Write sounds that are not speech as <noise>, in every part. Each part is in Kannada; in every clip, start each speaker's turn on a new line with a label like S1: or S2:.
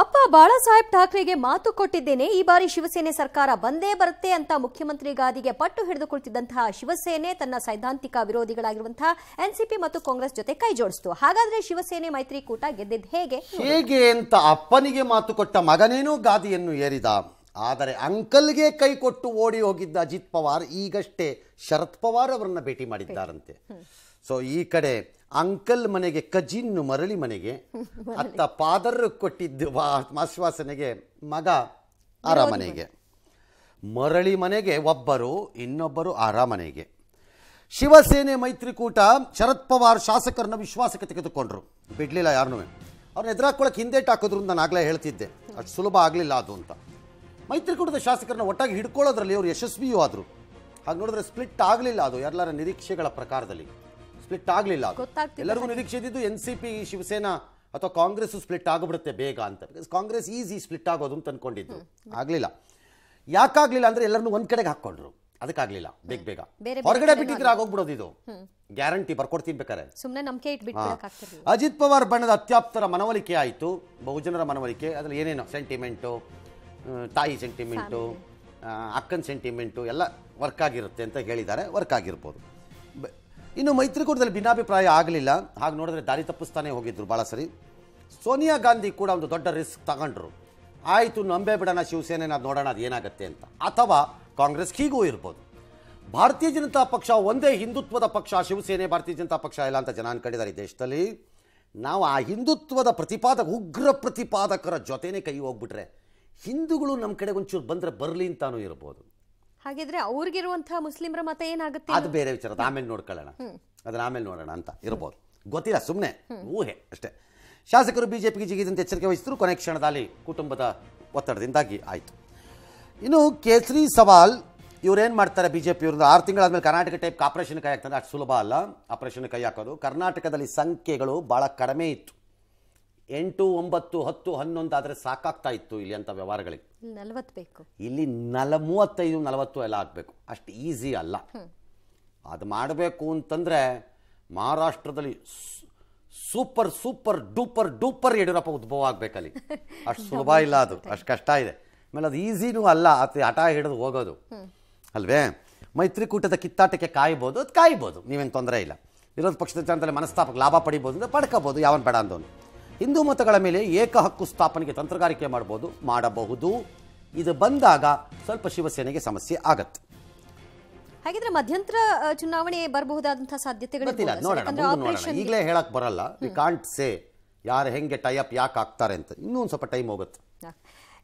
S1: ಅಪ್ಪ ಬಾಳಾಸಾಹೇಬ್ ಠಾಕ್ರೆಗೆ ಮಾತು ಕೊಟ್ಟಿದ್ದೇನೆ ಈ ಬಾರಿ ಶಿವಸೇನೆ ಸರ್ಕಾರ ಬಂದೇ ಬರುತ್ತೆ ಅಂತ ಮುಖ್ಯಮಂತ್ರಿ ಗಾದಿಗೆ ಪಟ್ಟು ಹಿಡಿದುಕೊಳ್ತಿದ್ದಂತಹ ಶಿವಸೇನೆ ತನ್ನ ಸೈದ್ಧಾಂತಿಕ ವಿರೋಧಿಗಳಾಗಿರುವಂತಹ ಎನ್ಸಿಪಿ ಮತ್ತು ಕಾಂಗ್ರೆಸ್ ಜೊತೆ ಕೈ ಜೋಡಿಸ್ತು ಹಾಗಾದ್ರೆ ಶಿವಸೇನೆ ಮೈತ್ರಿಕೂಟ ಗೆದ್ದಿದ್ ಹೇಗೆ ಹೇಗೆ
S2: ಅಂತ ಅಪ್ಪನಿಗೆ ಮಾತು ಕೊಟ್ಟ ಮಗನೇನೂ ಗಾದಿಯನ್ನು ಏರಿದ ಆದರೆ ಅಂಕಲ್ಗೆ ಕೈ ಕೊಟ್ಟು ಓಡಿ ಹೋಗಿದ್ದ ಅಜಿತ್ ಪವಾರ್ ಈಗಷ್ಟೇ ಶರದ್ ಪವಾರ್ ಅವರನ್ನ ಭೇಟಿ ಮಾಡಿದ್ದಾರಂತೆ ಸೊ ಈ ಕಡೆ ಅಂಕಲ್ ಮನೆಗೆ ಕಜಿನ್ ಮರಳಿ ಮನೆಗೆ <laughs> ಅತ್ತ ಪಾದರ್ ಕೊಟ್ಟಿದ್ದು ಆಶ್ವಾಸನೆಗೆ ಮಗ ಅರಮನೆಗೆ ಮರಳಿ ಮನೆಗೆ ಒಬ್ಬರು ಇನ್ನೊಬ್ಬರು ಅರಮನೆಗೆ ಶಿವಸೇನೆ ಮೈತ್ರಿಕೂಟ ಶರದ್ ಪವಾರ್ ಶಾಸಕರನ್ನ ವಿಶ್ವಾಸಕ್ಕೆ ತೆಗೆದುಕೊಂಡ್ರು ಬಿಡ್ಲಿಲ್ಲ ಯಾರನ್ನೂ ಅವ್ರನ್ನ ಎದುರಾಕೊಳ್ಳೋಕೆ ಹಿಂದೇಟ್ ಹಾಕೋದ್ರಿಂದ ನಾನು ಆಗ್ಲೇ ಹೇಳ್ತಿದ್ದೆ ಅಷ್ಟು ಸುಲಭ ಆಗಲಿಲ್ಲ ಅದು ಅಂತ ಮೈತ್ರಿಕೂಟದ ಶಾಸಕರನ್ನ ಒಟ್ಟಾಗಿ ಹಿಡ್ಕೊಳ್ಳೋದ್ರಲ್ಲಿ ಅವರು ಯಶಸ್ವಿಯೂ ಆದರು ಹಾಗೆ ನೋಡಿದ್ರೆ ಸ್ಪ್ಲಿಟ್ ಆಗಲಿಲ್ಲ ಅದು ಎಲ್ಲರ ನಿರೀಕ್ಷೆಗಳ ಪ್ರಕಾರದಲ್ಲಿ ಸ್ಪ್ಲಿಟ್ ಆಗಲಿಲ್ಲ ಎಲ್ಲರಿಗೂ ನಿರೀಕ್ಷೆ ಇದ್ದಿದ್ದು ಎನ್ ಸಿ ಪಿ ಶಿವಸೇನಾ ಅಥವಾ ಕಾಂಗ್ರೆಸ್ ಸ್ಪ್ಲಿಟ್ ಆಗಿಬಿಡುತ್ತೆ ಬೇಗ ಅಂತ ಬಿಕಾಸ್ ಕಾಂಗ್ರೆಸ್ ಈಸಿ ಸ್ಪ್ಲಿಟ್ ಆಗೋದು ಅಂತ ಅನ್ಕೊಂಡಿದ್ದು ಆಗಲಿಲ್ಲ ಯಾಕಾಗ್ಲಿಲ್ಲ ಅಂದ್ರೆ ಎಲ್ಲರನ್ನು ಒಂದ್ ಕಡೆಗೆ ಹಾಕೊಂಡ್ರು ಅದಕ್ಕಾಗ್ಲಿಲ್ಲ ಬೇಗ ಬೇಗ ಹೊರಗಡೆ ಬಿಟ್ಟಿದ್ರೆ ಆಗೋಗ್ಬಿಡೋದು ಇದು ಗ್ಯಾರಂಟಿ ಬರ್ಕೊಡ್ತೀನಿ ಬೇಕಾರೆ ಅಜಿತ್ ಪವಾರ್ ಬಣ್ಣದ ಅತ್ಯಾಪ್ತರ ಮನವೊಲಿಕೆ ಆಯಿತು ಬಹುಜನರ ಮನವೊಲಿಕೆ ಅದ್ರಲ್ಲಿ ಏನೇನು ಸೆಂಟಿಮೆಂಟು ತಾಯಿ ಸೆಂಟಿಮೆಂಟು ಅಕ್ಕನ ಸೆಂಟಿಮೆಂಟು ಎಲ್ಲ ವರ್ಕ್ ಆಗಿರುತ್ತೆ ಅಂತ ಹೇಳಿದ್ದಾರೆ ವರ್ಕ್ ಆಗಿರ್ಬೋದು ಇನ್ನು ಮೈತ್ರಿಕೂಟದಲ್ಲಿ ಭಿನ್ನಾಭಿಪ್ರಾಯ ಆಗಲಿಲ್ಲ ಹಾಗೆ ನೋಡಿದ್ರೆ ದಾರಿ ತಪ್ಪಿಸ್ತಾನೆ ಹೋಗಿದ್ರು ಭಾಳ ಸರಿ ಸೋನಿಯಾ ಗಾಂಧಿ ಕೂಡ ಒಂದು ದೊಡ್ಡ ರಿಸ್ಕ್ ತಗೊಂಡ್ರು ಆಯಿತು ನಂಬೇ ಬಿಡೋಣ ನಾವು ನೋಡೋಣ ಅದು ಏನಾಗುತ್ತೆ ಅಂತ ಅಥವಾ ಕಾಂಗ್ರೆಸ್ ಹೀಗೂ ಇರ್ಬೋದು ಭಾರತೀಯ ಜನತಾ ಪಕ್ಷ ಒಂದೇ ಹಿಂದುತ್ವದ ಪಕ್ಷ ಶಿವಸೇನೆ ಭಾರತೀಯ ಜನತಾ ಪಕ್ಷ ಇಲ್ಲ ಅಂತ ಜನ ಅನ್ಕೊಂಡಿದ್ದಾರೆ ಈ ದೇಶದಲ್ಲಿ ನಾವು ಆ ಹಿಂದುತ್ವದ ಪ್ರತಿಪಾದಕ ಉಗ್ರ ಪ್ರತಿಪಾದಕರ ಜೊತೆನೇ ಕೈ ಹೋಗ್ಬಿಟ್ರೆ ಹಿಂದೂಗಳು ನಮ್ಮ ಒಂಚೂರು ಬಂದರೆ ಬರಲಿ ಅಂತಾನೂ ಇರ್ಬೋದು
S1: ಹಾಗಿದ್ರೆ ಅವ್ರಿಗಿರುವಂತಹ ಮುಸ್ಲಿಮರ ಮತ ಏನಾಗುತ್ತೆ ಅದು
S2: ಬೇರೆ ವಿಚಾರ ಅದು ಆಮೇಲೆ ನೋಡ್ಕೊಳ್ಳೋಣ ಅದನ್ನ ಆಮೇಲೆ ನೋಡೋಣ ಅಂತ ಇರ್ಬೋದು ಗೊತ್ತಿಲ್ಲ ಸುಮ್ಮನೆ ಊಹೆ ಅಷ್ಟೇ ಶಾಸಕರು ಬಿಜೆಪಿಗೆ ಜಿಗಿದಂತೆ ಎಚ್ಚರಿಕೆ ವಹಿಸಿದ್ರು ಕೊನೆ ಕ್ಷಣದಲ್ಲಿ ಕುಟುಂಬದ ಒತ್ತಡದಿಂದಾಗಿ ಆಯಿತು ಇನ್ನು ಕೇಸರಿ ಸವಾಲ್ ಇವ್ರೇನು ಮಾಡ್ತಾರೆ ಬಿ ಜೆ ಪಿಯವ್ರದ್ದು ಆರು ತಿಂಗಳಾದಮೇಲೆ ಕರ್ನಾಟಕ ಟೈಪ್ ಆಪರೇಷನ್ ಕೈ ಹಾಕ್ತಾರೆ ಅಷ್ಟು ಸುಲಭ ಅಲ್ಲ ಆಪರೇಷನ್ ಕೈ ಹಾಕೋದು ಕರ್ನಾಟಕದಲ್ಲಿ ಸಂಖ್ಯೆಗಳು ಭಾಳ ಕಡಿಮೆ ಇತ್ತು ಎಂಟು ಒಂಬತ್ತು ಹತ್ತು ಹನ್ನೊಂದು ಆದರೆ ಸಾಕಾಗ್ತಾ ಇತ್ತು ಇಲ್ಲಿ ಅಂತ ವ್ಯವಹಾರಗಳಿಗೆ ಬೇಕು ಇಲ್ಲಿ ನಲ ಮೂವತ್ತೈದು ನಲವತ್ತು ಎಲ್ಲ ಆಗಬೇಕು ಅಷ್ಟು ಈಸಿ ಅಲ್ಲ ಅದು ಮಾಡಬೇಕು ಅಂತಂದರೆ ಮಹಾರಾಷ್ಟ್ರದಲ್ಲಿ super super duper duper Yediyurappa ಉದ್ಭವ ಆಗಬೇಕಲ್ಲಿ <laughs> ಅಷ್ಟು ಸುಲಭ ಇಲ್ಲ ಅದು ಅಷ್ಟು ಕಷ್ಟ ಇದೆ ಆಮೇಲೆ ಅದು ಈಸಿನೂ ಅಲ್ಲ ಅದು ಹಠ ಹಿಡಿದು ಹೋಗೋದು ಅಲ್ವೇ ಮೈತ್ರಿಕೂಟದ ಕಿತ್ತಾಟಕ್ಕೆ ಕಾಯ್ಬೋದು ಅದು ಕಾಯ್ಬೋದು ನೀವೇನು ತೊಂದರೆ ಇಲ್ಲ ವಿರೋಧ ಪಕ್ಷದ ಜನದಲ್ಲಿ ಮನಸ್ತಾಪಕ್ಕೆ ಲಾಭ ಪಡಿಬೋದು ಅಂದರೆ ಪಡ್ಕೋಬೋದು ಯಾವನ್ ಬೇಡ ಅಂದವನು ಹಿಂದೂ ಮತಗಳ ಮೇಲೆ ಏಕ ಹಕ್ಕು ಸ್ಥಾಪನೆಗೆ ತಂತ್ರಗಾರಿಕೆ ಮಾಡಬಹುದು ಮಾಡಬಹುದು ಇದು ಬಂದಾಗ ಸ್ವಲ್ಪ ಶಿವಸೇನೆಗೆ ಸಮಸ್ಯೆ ಆಗತ್ತೆ
S1: ಹಾಗಿದ್ರೆ ಮಧ್ಯಂತರ ಚುನಾವಣೆ ಬರಬಹುದಾದಂತಹ ಸಾಧ್ಯತೆಗಳು ಈಗಲೇ
S2: ಹೇಳಕ್ ಬರಲ್ಲ ವಿ ಕಾಂಟ್ ಸೇ ಯಾರು ಹೆಂಗೆ ಟೈ ಅಪ್ ಯಾಕೆ ಆಗ್ತಾರೆ ಅಂತ ಇನ್ನೂ ಸ್ವಲ್ಪ ಟೈಮ್ ಹೋಗುತ್ತೆ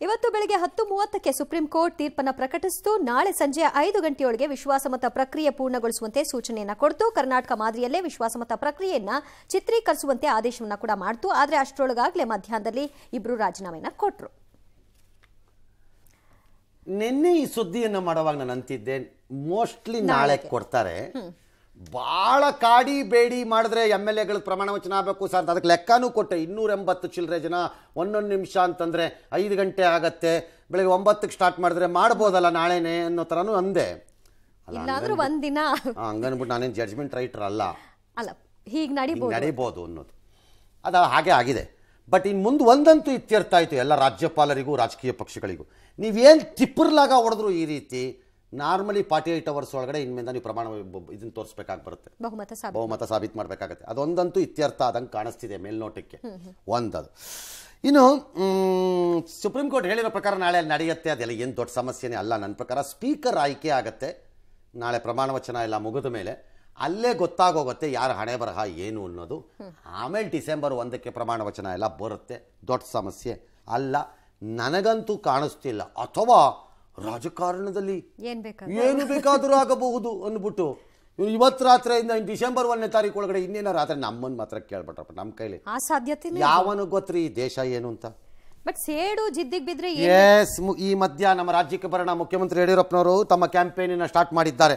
S1: ಇವತ್ತು ಬೆಳಗ್ಗೆ ಹತ್ತು ಮೂವತ್ತಕ್ಕೆ ಸುಪ್ರೀಂ ಕೋರ್ಟ್ ತೀರ್ಪನ್ನು ಪ್ರಕಟಿಸಿತು ನಾಳೆ ಸಂಜೆ ಐದು ಗಂಟೆಯೊಳಗೆ ವಿಶ್ವಾಸಮತ ಪ್ರಕ್ರಿಯೆ ಪೂರ್ಣಗೊಳಿಸುವಂತೆ ಸೂಚನೆಯನ್ನು ಕೊಡ್ತು ಕರ್ನಾಟಕ ಮಾದರಿಯಲ್ಲೇ ವಿಶ್ವಾಸಮತ ಪ್ರಕ್ರಿಯೆಯನ್ನು ಚಿತ್ರೀಕರಿಸುವಂತೆ ಆದೇಶವನ್ನು ಕೂಡ ಮಾಡ್ತು ಆದರೆ ಅಷ್ಟರೊಳಗಾಗಲೇ ಮಧ್ಯಾಹ್ನದಲ್ಲಿ ಇಬ್ಬರು ರಾಜೀನಾಮೆಯನ್ನು ಕೊಟ್ಟರು
S2: ನಿನ್ನೆ ಈ ಸುದ್ದಿಯನ್ನು ಮಾಡುವಾಗ ನಾನು ಅಂತಿದ್ದೆ ಮೋಸ್ಟ್ಲಿ ನಾಳೆ ಕೊಡ್ತಾರೆ ಭಾಳ ಕಾಡಿ ಬೇಡಿ ಮಾಡಿದ್ರೆ ಎಮ್ ಎಲ್ ಎಗಳ ಪ್ರಮಾಣ ವಚನ ಆಗಬೇಕು ಸರ್ ಅಂತ ಅದಕ್ಕೆ ಲೆಕ್ಕನೂ ಕೊಟ್ಟೆ ಇನ್ನೂರ ಎಂಬತ್ತು ಚಿಲ್ಲರೆ ಜನ ಒಂದೊಂದು ನಿಮಿಷ ಅಂತಂದರೆ ಐದು ಗಂಟೆ ಆಗತ್ತೆ ಬೆಳಗ್ಗೆ ಒಂಬತ್ತಕ್ಕೆ ಸ್ಟಾರ್ಟ್ ಮಾಡಿದ್ರೆ ಮಾಡ್ಬೋದಲ್ಲ ನಾಳೆನೆ ಅನ್ನೋ ಥರನೂ ಅಂದೆ ಒಂದಿನ ಹಂಗನ್ಬಿಟ್ಟು ನಾನೇನು ಜಡ್ಜ್ಮೆಂಟ್ ರೈಟರ್ ಅಲ್ಲ
S1: ಅಲ್ಲ ಹೀಗೆ ನಡಿಬೋದು
S2: ನಡಿಬೋದು ಅನ್ನೋದು ಅದು ಹಾಗೆ ಆಗಿದೆ ಬಟ್ ಇನ್ನು ಮುಂದೆ ಒಂದಂತೂ ಇತ್ಯರ್ಥ ಆಯಿತು ಎಲ್ಲ ರಾಜ್ಯಪಾಲರಿಗೂ ರಾಜಕೀಯ ಪಕ್ಷಗಳಿಗೂ ನೀವೇನು ತಿಪ್ಪರ್ಲಾಗ ಹೊಡೆದ್ರು ಈ ರೀತಿ ನಾರ್ಮಲಿ ಫಾರ್ಟಿ ಏಟ್ ಅವರ್ಸ್ ಒಳಗಡೆ ಇನ್ಮೇಲೆ ನೀವು ಪ್ರಮಾಣ ಇದನ್ನು ತೋರಿಸಬೇಕಾಗಿ ಬರುತ್ತೆ ಬಹುಮತ ಸಾಬೀತು ಮಾಡಬೇಕಾಗತ್ತೆ ಅದೊಂದಂತೂ ಇತ್ಯರ್ಥ ಆದಂಗೆ ಕಾಣಿಸ್ತಿದೆ ಮೇಲ್ನೋಟಕ್ಕೆ ಒಂದದು ಇನ್ನು ಸುಪ್ರೀಂ ಕೋರ್ಟ್ ಹೇಳಿರೋ ಪ್ರಕಾರ ನಾಳೆ ಅಲ್ಲಿ ನಡೆಯುತ್ತೆ ಅದೆಲ್ಲ ಏನು ದೊಡ್ಡ ಸಮಸ್ಯೆನೇ ಅಲ್ಲ ನನ್ನ ಪ್ರಕಾರ ಸ್ಪೀಕರ್ ಆಯ್ಕೆ ಆಗುತ್ತೆ ನಾಳೆ ಪ್ರಮಾಣ ವಚನ ಎಲ್ಲ ಮುಗಿದ ಮೇಲೆ ಅಲ್ಲೇ ಗೊತ್ತಾಗೋಗುತ್ತೆ ಯಾರ ಹಣೆ ಬರಹ ಏನು ಅನ್ನೋದು ಆಮೇಲೆ ಡಿಸೆಂಬರ್ ಒಂದಕ್ಕೆ ಪ್ರಮಾಣ ವಚನ ಎಲ್ಲ ಬರುತ್ತೆ ದೊಡ್ಡ ಸಮಸ್ಯೆ ಅಲ್ಲ ನನಗಂತೂ ಕಾಣಿಸ್ತಿಲ್ಲ ಅಥವಾ ರಾಜಕಾರಣದಲ್ಲಿ ಏನು ಬೇಕಾದರೂ ಆಗಬಹುದು ಅಂದ್ಬಿಟ್ಟು ಇವತ್ತು ರಾತ್ರಿಯಿಂದ ಡಿಸೆಂಬರ್ ಒಂದನೇ ತಾರೀಕು ಒಳಗಡೆ ಇನ್ನೇನೋ ರಾತ್ರಿ ನಮ್ಮನ್ ಮಾತ್ರ ಕೇಳ್ಬಿಟ್ರಪ್ಪ ನಮ್ಮ ಕೈಲಿ
S1: ಆ ಸಾಧ್ಯತೆ ಯಾವನು
S2: ಗೊತ್ತ್ರಿ ದೇಶ ಏನು ಅಂತ
S1: ಬಟ್ ಸೇಡು ಜಿದ್ದಿಗೆ ಬಿದ್ರೆ ಎಸ್
S2: ಈ ಮಧ್ಯ ನಮ್ಮ ರಾಜ್ಯಕ್ಕೆ ಬರೋಣ ಮುಖ್ಯಮಂತ್ರಿ ಯಡಿಯೂರಪ್ಪನವರು ತಮ್ಮ ಕ್ಯಾಂಪೇನಿನ ಸ್ಟಾರ್ಟ್ ಮಾಡಿದ್ದಾರೆ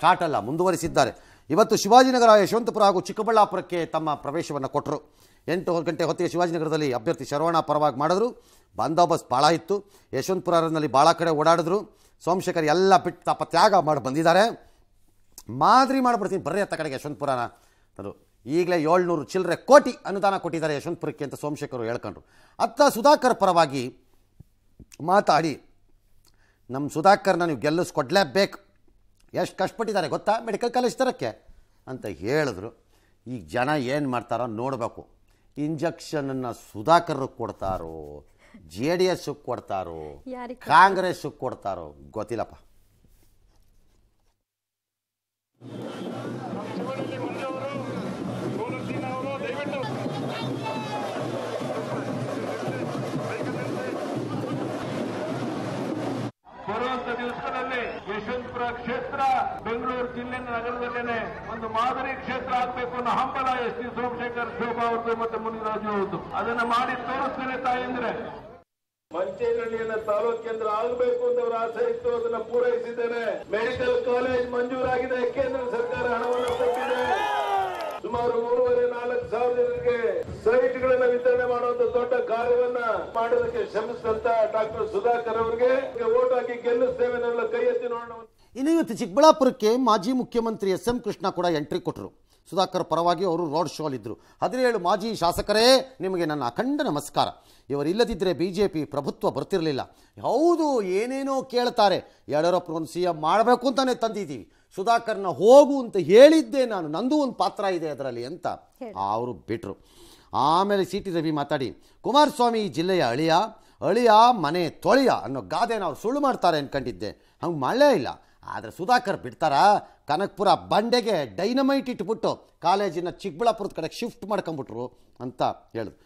S2: ಸ್ಟಾರ್ಟ್ ಅಲ್ಲ ಮುಂದುವರಿಸಿದ್ದಾರೆ ಇವತ್ತು ಶಿವಾಜಿನಗರ ಯಶವಂತಪುರ ಹಾಗೂ ಚಿಕ್ಕಬಳ್ಳಾಪುರಕ್ಕೆ ತಮ್ಮ ಪ್ರವೇಶವನ್ನು ಕೊಟ್ಟರು ಎಂಟು ಗಂಟೆ ಹೊತ್ತಿಗೆ ಶಿವಾಜಿನಗರದಲ್ಲಿ ಅಭ್ಯರ್ಥಿ ಶರವಣ ಪರವಾಗಿ ಮಾಡಿದ್ರು ಬಂದೋಬಸ್ತ್ ಭಾಳ ಇತ್ತು ಯಶವಂತಪುರದಲ್ಲಿ ಭಾಳ ಕಡೆ ಓಡಾಡಿದ್ರು ಸೋಮಶೇಖರ್ ಎಲ್ಲ ಬಿಟ್ಟು ತಪ್ಪ ತ್ಯಾಗ ಮಾಡಿ ಬಂದಿದ್ದಾರೆ ಮಾದರಿ ಮಾಡಿಬಿಡ್ತೀನಿ ಬರ್ರಿ ಅತ್ತ ಕಡೆಗೆ ಯಶವಂತಪುರನ ಅದು ಈಗಲೇ ಏಳ್ನೂರು ಚಿಲ್ಲರೆ ಕೋಟಿ ಅನುದಾನ ಕೊಟ್ಟಿದ್ದಾರೆ ಯಶವಂತಪುರಕ್ಕೆ ಅಂತ ಸೋಮಶೇಖರ್ ಹೇಳ್ಕೊಂಡ್ರು ಅತ್ತ ಸುಧಾಕರ್ ಪರವಾಗಿ ಮಾತಾಡಿ ನಮ್ಮ ಸುಧಾಕರ್ನ ನೀವು ಗೆಲ್ಲಿಸ್ಕೊಡ್ಲೇಬೇಕು ಎಷ್ಟು ಕಷ್ಟಪಟ್ಟಿದ್ದಾರೆ ಗೊತ್ತಾ ಮೆಡಿಕಲ್ ಕಾಲೇಜ್ ತರೋಕ್ಕೆ ಅಂತ ಹೇಳಿದ್ರು ಈಗ ಜನ ಏನು ಮಾಡ್ತಾರೋ ನೋಡಬೇಕು ಇಂಜೆಕ್ಷನ್ ಅನ್ನ ಸುಧಾಕರ್ ಕೊಡ್ತಾರೋ ಜೆ ಡಿ ಎಸ್ ಕೊಡ್ತಾರೋ ಕಾಂಗ್ರೆಸ್ ಕೊಡ್ತಾರೋ ಗೊತ್ತಿಲ್ಲಪ್ಪ ಯಶವಂತಪುರ ಕ್ಷೇತ್ರ ಬೆಂಗಳೂರು ಜಿಲ್ಲೆ ನಗರದಲ್ಲೇನೆ ಒಂದು ಮಾದರಿ ಕ್ಷೇತ್ರ ಆಗಬೇಕು ಅನ್ನೋ ಹಂಬಲ ಎಸ್ ಟಿ ಸೋಮಶೇಖರ್ ಶೋಭಾ ಅವರದು ಮತ್ತೆ ಮುನಿರಾಜು ಅವರದು ಅದನ್ನ ಮಾಡಿ ತೋರಿಸ್ತೇನೆ ತಾಯಂದ್ರೆ ಮಂಚೇನಹಳ್ಳಿಯನ್ನ ತಾಲೂಕ್ ಕೇಂದ್ರ ಆಗಬೇಕು ಅಂತ ಅವರ ಆಸೆ ಇತ್ತು ಅದನ್ನ ಪೂರೈಸಿದ್ದೇನೆ ಮೆಡಿಕಲ್ ಕಾಲೇಜ್ ಮಂಜೂರಾಗಿದೆ ಕೇಂದ್ರ ಸರ್ಕಾರ ಹಣವನ್ನು ಕೊಟ್ಟಿದೆ ಸುಮಾರು ಕಿಟ್ಗಳನ್ನ ವಿತರಣೆ ಮಾಡುವಂತ ದೊಡ್ಡ ಕಾರ್ಯವನ್ನ ಮಾಡೋದಕ್ಕೆ ಶ್ರಮಿಸಿದಂತ ಡಾಕ್ಟರ್ ಸುಧಾಕರ್ ಅವರಿಗೆ ಓಟ್ ಹಾಕಿ ಗೆಲ್ಲಿಸ್ತೇವೆ ಕೈ ಎತ್ತಿ ನೋಡೋಣ ಇನ್ನು ಇವತ್ತು ಚಿಕ್ಕಬಳ್ಳಾಪುರಕ್ಕೆ ಮಾಜಿ ಮುಖ್ಯಮಂತ್ರಿ ಎಸ್ ಎಂ ಕೃಷ್ಣ ಕೂಡ ಎಂಟ್ರಿ ಕೊಟ್ಟರು ಸುಧಾಕರ್ ಪರವಾಗಿ ಅವರು ರೋಡ್ ಇದ್ರು ಹದಿನೇಳು ಮಾಜಿ ಶಾಸಕರೇ ನಿಮಗೆ ನನ್ನ ಅಖಂಡ ನಮಸ್ಕಾರ ಇವರಿಲ್ಲದಿದ್ದರೆ ಬಿ ಜೆ ಪಿ ಪ್ರಭುತ್ವ ಬರ್ತಿರಲಿಲ್ಲ ಹೌದು ಏನೇನೋ ಕೇಳ್ತಾರೆ ಯಡಿಯೂರಪ್ಪನೊಂದು ಸಿ ಎಂ ಮಾಡಬೇಕು ಅಂತಾನೆ ತಂದಿದ್ದೀವಿ ಸುಧಾಕರ್ನ ಹೋಗು ಅಂತ ಹೇಳಿದ್ದೆ ನಾನು ನಂದು ಒಂದು ಪಾತ್ರ ಇದೆ ಅದರಲ್ಲಿ ಅಂತ ಅವರು ಬಿಟ್ರು ಆಮೇಲೆ ಸಿ ಟಿ ರವಿ ಮಾತಾಡಿ ಕುಮಾರಸ್ವಾಮಿ ಜಿಲ್ಲೆಯ ಅಳಿಯ ಅಳಿಯ ಮನೆ ತೊಳೆಯ ಅನ್ನೋ ಗಾದೆನ ಅವ್ರು ಸುಳ್ಳು ಮಾಡ್ತಾರೆ ಅಂದ್ಕೊಂಡಿದ್ದೆ ಹಂಗೆ ಮಾಡಲೇ ಇಲ್ಲ ಆದರೆ ಸುಧಾಕರ್ ಬಿಡ್ತಾರಾ ಕನಕಪುರ ಬಂಡೆಗೆ ಡೈನಮೈಟ್ ಇಟ್ಬಿಟ್ಟು ಕಾಲೇಜಿನ ಚಿಕ್ಕಬಳ್ಳಾಪುರದ ಕಡೆ ಶಿಫ್ಟ್ ಮಾಡ್ಕೊಂಬಿಟ್ರು ಅಂತ ಹೇಳಿದ್ರು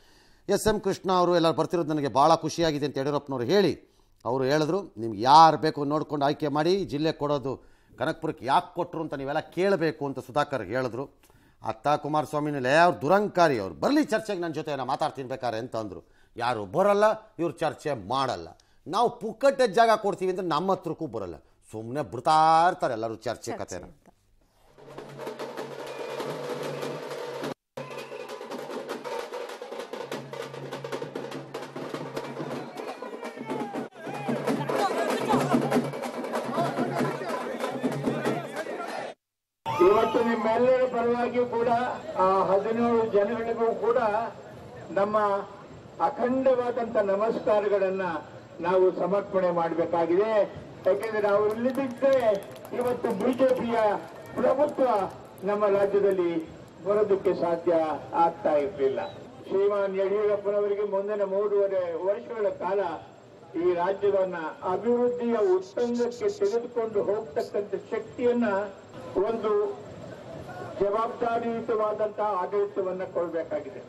S2: ಎಸ್ ಎಂ ಕೃಷ್ಣ ಅವರು ಎಲ್ಲರೂ ಬರ್ತಿರೋದು ನನಗೆ ಭಾಳ ಖುಷಿಯಾಗಿದೆ ಅಂತ ಯಡಿಯೂರಪ್ಪನವ್ರು ಹೇಳಿ ಅವರು ಹೇಳಿದ್ರು ನಿಮ್ಗೆ ಯಾರು ಬೇಕು ನೋಡ್ಕೊಂಡು ಆಯ್ಕೆ ಮಾಡಿ ಜಿಲ್ಲೆ ಕೊಡೋದು ಕನಕಪುರಕ್ಕೆ ಯಾಕೆ ಕೊಟ್ಟರು ಅಂತ ನೀವೆಲ್ಲ ಕೇಳಬೇಕು ಅಂತ ಸುಧಾಕರ್ ಹೇಳಿದ್ರು ಅತ್ತ ಕುಮಾರಸ್ವಾಮಿನಲ್ಲೇ ಅವ್ರು ದುರಂಕಾರಿ ಅವ್ರು ಬರಲಿ ಚರ್ಚೆಗೆ ನನ್ನ ಜೊತೆ ನಾನು ಮಾತಾಡ್ತೀನಿ ಬೇಕಾರೆ ಅಂತ ಅಂದರು ಯಾರು ಬರೋಲ್ಲ ಇವ್ರು ಚರ್ಚೆ ಮಾಡಲ್ಲ ನಾವು ಪುಕ್ಕಟ್ಟೆ ಜಾಗ ಕೊಡ್ತೀವಿ ಅಂದರೆ ನಮ್ಮ ಹತ್ರಕ್ಕೂ ಬರಲ್ಲ ಸುಮ್ಮನೆ ಬಿಡ್ತಾ ಇರ್ತಾರೆ ಎಲ್ಲರೂ ಚರ್ಚೆ ಕಥೆನ
S1: ನಮ್ಮೆಲ್ಲರ ಪರವಾಗಿಯೂ ಕೂಡ ಆ ಹದಿನೇಳು ಜನಗಳಿಗೂ ಕೂಡ ನಮ್ಮ ಅಖಂಡವಾದಂಥ ನಮಸ್ಕಾರಗಳನ್ನ ನಾವು ಸಮರ್ಪಣೆ ಮಾಡಬೇಕಾಗಿದೆ ಯಾಕೆಂದ್ರೆ ನಾವು ಇಲ್ಲದಿದ್ದರೆ
S2: ಇವತ್ತು ಬಿಜೆಪಿಯ ಪ್ರಭುತ್ವ ನಮ್ಮ ರಾಜ್ಯದಲ್ಲಿ ಬರೋದಕ್ಕೆ ಸಾಧ್ಯ ಆಗ್ತಾ ಇರಲಿಲ್ಲ ಶ್ರೀಮಾನ್ ಯಡಿಯೂರಪ್ಪನವರಿಗೆ ಮುಂದಿನ ಮೂರುವರೆ
S1: ವರ್ಷಗಳ ಕಾಲ ಈ ರಾಜ್ಯವನ್ನ ಅಭಿವೃದ್ಧಿಯ ಉತ್ತಂಗಕ್ಕೆ ತೆಗೆದುಕೊಂಡು
S2: ಹೋಗ್ತಕ್ಕಂಥ ಶಕ್ತಿಯನ್ನ ಒಂದು ಜವಾಬ್ದಾರಿಯುತವಾದಂತಹ ಆಡಳಿತವನ್ನ ಕೊಡಬೇಕಾಗಿದೆ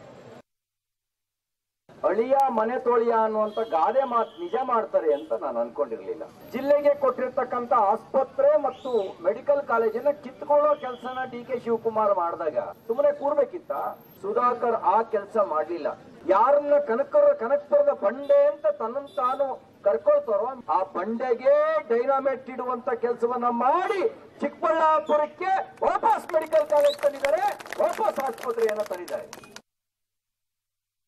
S2: ಅಳಿಯ ಮನೆ ತೋಳಿಯ ಅನ್ನುವಂತ ಗಾದೆ ಮಾತು ನಿಜ ಮಾಡ್ತಾರೆ ಅಂತ ನಾನು ಅನ್ಕೊಂಡಿರ್ಲಿಲ್ಲ ಜಿಲ್ಲೆಗೆ ಕೊಟ್ಟಿರ್ತಕ್ಕಂತ ಆಸ್ಪತ್ರೆ ಮತ್ತು ಮೆಡಿಕಲ್ ಕಾಲೇಜನ್ನ ಕಿತ್ಕೊಳ್ಳೋ ಕೆಲಸನ ಡಿ ಕೆ ಶಿವಕುಮಾರ್ ಮಾಡಿದಾಗ ಸುಮ್ಮನೆ ಕೂರ್ಬೇಕಿತ್ತ ಸುಧಾಕರ್ ಆ ಕೆಲಸ ಮಾಡಲಿಲ್ಲ ಯಾರನ್ನ ಕನಕರ ಕನಕಪುರದ ಬಂಡೆ ಅಂತ ತನ್ನ ತಾನು ಕರ್ಕೊಳ್ತಾರೋ ಆ ಬಂಡೆಗೆ ಡೈನಾಮೈಟ್ ಇಡುವಂತ ಕೆಲಸವನ್ನ ಮಾಡಿ ಚಿಕ್ಕಬಳ್ಳಾಪುರಕ್ಕೆ ವಾಪಸ್ ಮೆಡಿಕಲ್ ಕಾಲೇಜ್ ತಂದಿದ್ದಾರೆ ವಾಪಸ್ ಆಸ್ಪತ್ರೆಯನ್ನು ತಂದಿದ್ದಾರೆ